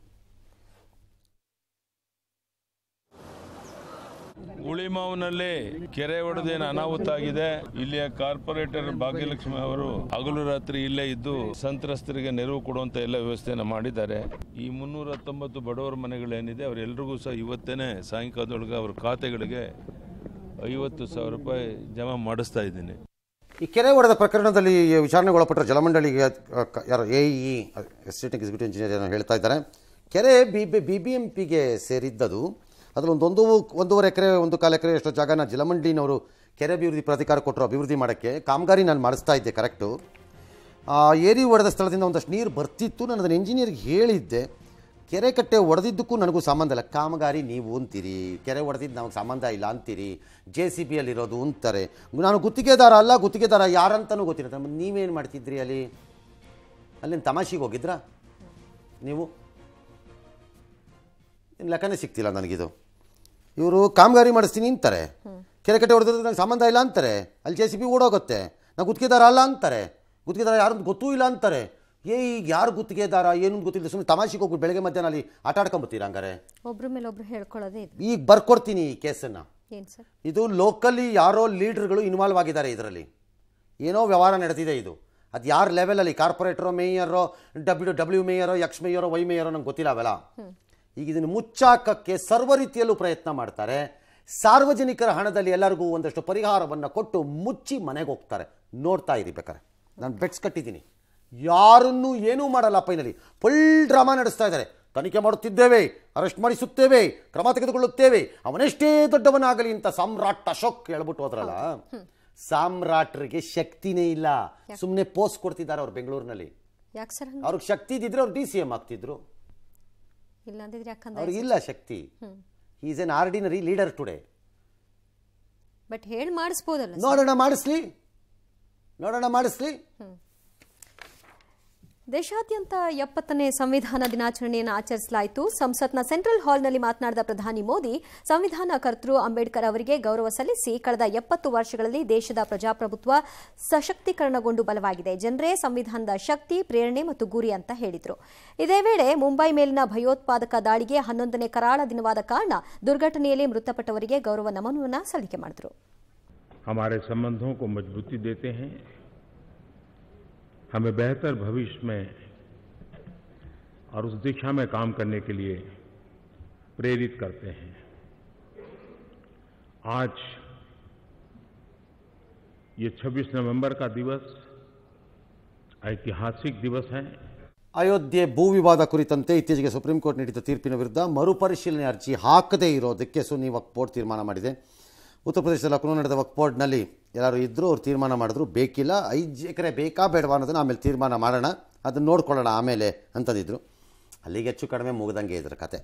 S2: ಉಳಿಮಾವ್ನಲ್ಲಿ ಕೆರೆ ಒಡೆದೇನು ಅನಾಹುತ ಆಗಿದೆ ಇಲ್ಲಿಯ ಕಾರ್ಪೊರೇಟರ್ ಭಾಗ್ಯಲಕ್ಷ್ಮಿ ಅವರು ಹಗಲು ರಾತ್ರಿ ಇಲ್ಲೇ ಇದ್ದು ಸಂತ್ರಸ್ತರಿಗೆ ನೆರವು ಕೊಡುವಂತ ಎಲ್ಲ ವ್ಯವಸ್ಥೆಯನ್ನು ಮಾಡಿದ್ದಾರೆ ಈ ಮುನ್ನೂರ ಹತ್ತೊಂಬತ್ತು ಬಡವರ ಮನೆಗಳೇನಿದೆ ಅವರೆಲ್ಲರಿಗೂ ಸಹ ಇವತ್ತೇನೆ ಸಾಯಂಕಾಲದೊಳಗೆ ಅವರ ಖಾತೆಗಳಿಗೆ ಐವತ್ತು ಸಾವಿರ ರೂಪಾಯಿ ಜಮಾ ಮಾಡಿಸ್ತಾ ಇದ್ದೀನಿ ಈ ಕೆರೆ ಒಡೆದ ಪ್ರಕರಣದಲ್ಲಿ ವಿಚಾರಣೆಗೆ ಒಳಪಟ್ಟ ಜಲಮಂಡಳಿಗೆ ಯಾರು A E estate executive engineer ಏನೋ ಹೇಳ್ತಾ ಇದ್ದಾರೆ ಕೆರೆ B B B B M ಪಿಗೆ ಸೇರಿದ್ದದು ಅದರಲ್ಲಿ ಒಂದು ಒಂದು ಒಂದೂವರೆ ಎಕರೆ ಒಂದು ಕಾಲು ಎಕರೆ ಎಷ್ಟೋ ಜಾಗನ ಜಲಮಂಡಿನವರು ಕೆರೆ ಅಭಿವೃದ್ಧಿ ಪ್ರಾಧಿಕಾರ ಕೊಟ್ಟರು ಅಭಿವೃದ್ಧಿ ಮಾಡೋಕ್ಕೆ ಕಾಮಗಾರಿ ನಾನು ಮಾಡಿಸ್ತಾ ಇದ್ದೆ ಕರೆಕ್ಟು ಏರಿ ಒಡೆದ ಸ್ಥಳದಿಂದ ಒಂದಷ್ಟು ನೀರು ಬರ್ತಿತ್ತು ನಾನು ಅದನ್ನು ಇಂಜಿನಿಯರ್ಗೆ ಹೇಳಿದ್ದೆ ಕೆರೆ ಕಟ್ಟೆ ಒಡೆದಿದ್ದಕ್ಕೂ ನನಗೂ ಸಂಬಂಧ ಇಲ್ಲ ಕಾಮಗಾರಿ ನೀವು ಅಂತೀರಿ ಕೆರೆ ಒಡೆದಿದ್ದು ನಮಗೆ ಸಂಬಂಧ ಇಲ್ಲ ಅಂತೀರಿ ಜೆ ಸಿ ಬಿಯಲ್ಲಿರೋದು ಅಂತಾರೆ ನಾನು ಗುತ್ತಿಗೆದಾರ ಅಲ್ಲ ಗುತ್ತಿಗೆದಾರ ಯಾರಂತನೂ ಗೊತ್ತಿಲ್ಲ ನೀವೇನು ಮಾಡ್ತಿದ್ರಿ ಅಲ್ಲಿ ಅಲ್ಲಿನ ತಮಾಷೆಗೆ ಹೋಗಿದ್ರಾ ನೀವು ಲೆಕ್ಕನೇ ಸಿಗ್ತಿಲ್ಲ ನನಗಿದು ಇವರು ಕಾಮಗಾರಿ ಮಾಡಿಸ್ತೀನಿ ಅಂತಾರೆ ಕೆರೆ ಕಟ್ಟೆ ಹೊಡೆದ್ರೆ ನಂಗೆ ಸಂಬಂಧ ಇಲ್ಲ ಅಂತಾರೆ ಅಲ್ಲಿ ಜೆ ಸಿ ಬಿ ಓಡೋಗುತ್ತೆ ನಾವು ಗುತ್ತಿಗೆದಾರ ಅಲ್ಲ ಅಂತಾರೆ ಗುತ್ತಿಗೆದಾರ ಯಾರು ಗೊತ್ತೂ ಇಲ್ಲ ಅಂತಾರೆ ಏ ಈಗ ಯಾರು ಗುತ್ತಿಗೆದಾರ ಏನು ಗೊತ್ತಿಲ್ಲ ಸುಮ್ಮನೆ ತಮಾಷೆಗೆ ಹೋಗ್ಬಿಟ್ಟು ಬೆಳಗ್ಗೆ ಮಧ್ಯಾಹ್ನ ಅಲ್ಲಿ ಆಟ ಆಡ್ಕೊಂಬತ್ತೀರಾ ಹಂಗಾರೆ
S1: ಮೇಲೆ ಒಬ್ರು ಹೇಳ್ಕೊಳ್ಳೋದೇ
S2: ಈಗ ಬರ್ಕೊಡ್ತೀನಿ ಈ ಕೇಸನ್ನು ಇದು ಲೋಕಲಿ ಯಾರೋ ಲೀಡ್ರ್ಗಳು ಇನ್ವಾಲ್ವ್ ಆಗಿದ್ದಾರೆ ಇದರಲ್ಲಿ ಏನೋ ವ್ಯವಹಾರ ನಡೆದಿದೆ ಇದು ಅದು ಯಾರ ಲೆವೆಲಲ್ಲಿ ಕಾರ್ಪೊರೇಟರೋ ಮೇಯರೋ ಡಬ್ಲ್ಯೂ ಡಬ್ಲ್ಯೂ ಮೇಯರೋ ಎಕ್ಸ್ ಮೇಯರೋ ವೈ ಮೇಯರೋ ನಂಗೆ ಗೊತ್ತಿಲ್ಲ ಅವೆಲ್ಲ ಈಗ ಇದನ್ನು ಮುಚ್ಚಾಕಕ್ಕೆ ಸರ್ವ ರೀತಿಯಲ್ಲೂ ಪ್ರಯತ್ನ ಮಾಡ್ತಾರೆ ಸಾರ್ವಜನಿಕರ ಹಣದಲ್ಲಿ ಎಲ್ಲರಿಗೂ ಒಂದಷ್ಟು ಪರಿಹಾರವನ್ನು ಕೊಟ್ಟು ಮುಚ್ಚಿ ಮನೆಗೆ ಹೋಗ್ತಾರೆ ನೋಡ್ತಾ ಇರಿ ಬೇಕಾರೆ ನಾನು ಬೆಟ್ಸ್ ಕಟ್ಟಿದ್ದೀನಿ ಯಾರನ್ನೂ ಏನೂ ಮಾಡಲ್ಲ ಫೈನಲಿ ಫುಲ್ ಡ್ರಾಮಾ ನಡೆಸ್ತಾ ಇದ್ದಾರೆ ತನಿಖೆ ಮಾಡುತ್ತಿದ್ದೇವೆ ಅರೆಸ್ಟ್ ಮಾಡಿಸುತ್ತೇವೆ ಕ್ರಮ ತೆಗೆದುಕೊಳ್ಳುತ್ತೇವೆ ಅವನೆಷ್ಟೇ ದೊಡ್ಡವನಾಗಲಿ ಅಂತ ಸಾಮ್ರಾಟ್ ಅಶೋಕ್ ಹೇಳ್ಬಿಟ್ಟು ಹೋದ್ರಲ್ಲ ಸಾಮ್ರಾಟ್ರಿಗೆ ಶಕ್ತಿನೇ ಇಲ್ಲ ಸುಮ್ಮನೆ ಪೋಸ್ಟ್ ಕೊಡ್ತಿದ್ದಾರೆ ಅವ್ರು ಬೆಂಗಳೂರಿನಲ್ಲಿ ಅವ್ರಿಗೆ ಶಕ್ತಿ ಇದ್ದಿದ್ರೆ ಅವ್ರು ಡಿ ಸಿ ಎಂ ಆಗ್ತಿದ್ರು ಇಲ್ಲ Shakti is an ordinary leader today
S1: but ಹೇಳಿ ಮಾಡಿಸ್ಬೋದಲ್ಲ ನೋಡೋಣ ಮಾಡಿಸ್ಲಿ
S2: ನೋಡೋಣ ಮಾಡಿಸ್ಲಿ
S1: ದೇಶಾದ್ಯಂತ ಎಪ್ಪತ್ತನೇ ಸಂವಿಧಾನ ದಿನಾಚರಣೆಯನ್ನು ಆಚರಿಸಲಾಯಿತು ಸಂಸತ್ನ ಸೆಂಟ್ರಲ್ ಹಾಲ್ನಲ್ಲಿ ಮಾತನಾಡಿದ ಪ್ರಧಾನಿ ಮೋದಿ ಸಂವಿಧಾನ ಕರ್ತೃ ಅಂಬೇಡ್ಕರ್ ಅವರಿಗೆ ಗೌರವ ಸಲ್ಲಿಸಿ ಕಳೆದ ಎಪ್ಪತ್ತು ವರ್ಷಗಳಲ್ಲಿ ದೇಶದ ಪ್ರಜಾಪ್ರಭುತ್ವ ಸಶಕ್ತೀಕರಣಗೊಂಡು ಬಲವಾಗಿದೆ ಜನರೇ ಸಂವಿಧಾನದ ಶಕ್ತಿ ಪ್ರೇರಣೆ ಮತ್ತು ಗುರಿ ಅಂತ ಹೇಳಿದರು ಇದೇ ವೇಳೆ ಮುಂಬೈ ಮೇಲಿನ ಭಯೋತ್ಪಾದಕ ದಾಳಿಗೆ ಹನ್ನೊಂದನೇ ಕರಾಳ ದಿನವಾದ ಕಾರಣ ದುರ್ಘಟನೆಯಲ್ಲಿ ಮೃತಪಟ್ಟವರಿಗೆ ಗೌರವ ನಮನವನ್ನು ಸಲ್ಲಿಕೆ ಮಾಡಿದರು
S2: हमें बेहतर भविष्य में और उस दिशा में काम करने के लिए प्रेरित करते हैं आज ये 26 नवंबर का दिवस ऐतिहासिक दिवस है अयोध्य भू विवाद कुरितंते इतचे सुप्रीम कोर्ट नीड़ तीर्पन विरुद्ध अर्जी हाकदे सुनी वक्त बोर्ड तीर्माना ಉತ್ತರ ಪ್ರದೇಶದಲ್ಲಿ ಲಕ್ನೋ ನಡೆದ ವಕ್ ಬೋರ್ಡ್ನಲ್ಲಿ ಎಲ್ಲರೂ ಇದ್ದರೂ ಅವ್ರು ತೀರ್ಮಾನ ಮಾಡಿದ್ರು ಬೇಕಿಲ್ಲ ಐದು ಎಕರೆ ಬೇಕಾ ಬೇಡವಾ ಅನ್ನೋದನ್ನು ಆಮೇಲೆ ತೀರ್ಮಾನ ಮಾಡೋಣ ಅದನ್ನು ನೋಡ್ಕೊಳ್ಳೋಣ ಆಮೇಲೆ ಅಂತಂದಿದ್ರು ಅಲ್ಲಿಗೆ ಹೆಚ್ಚು ಕಡಿಮೆ ಮುಗ್ದಂಗೆ ಇದ್ರ ಕತೆ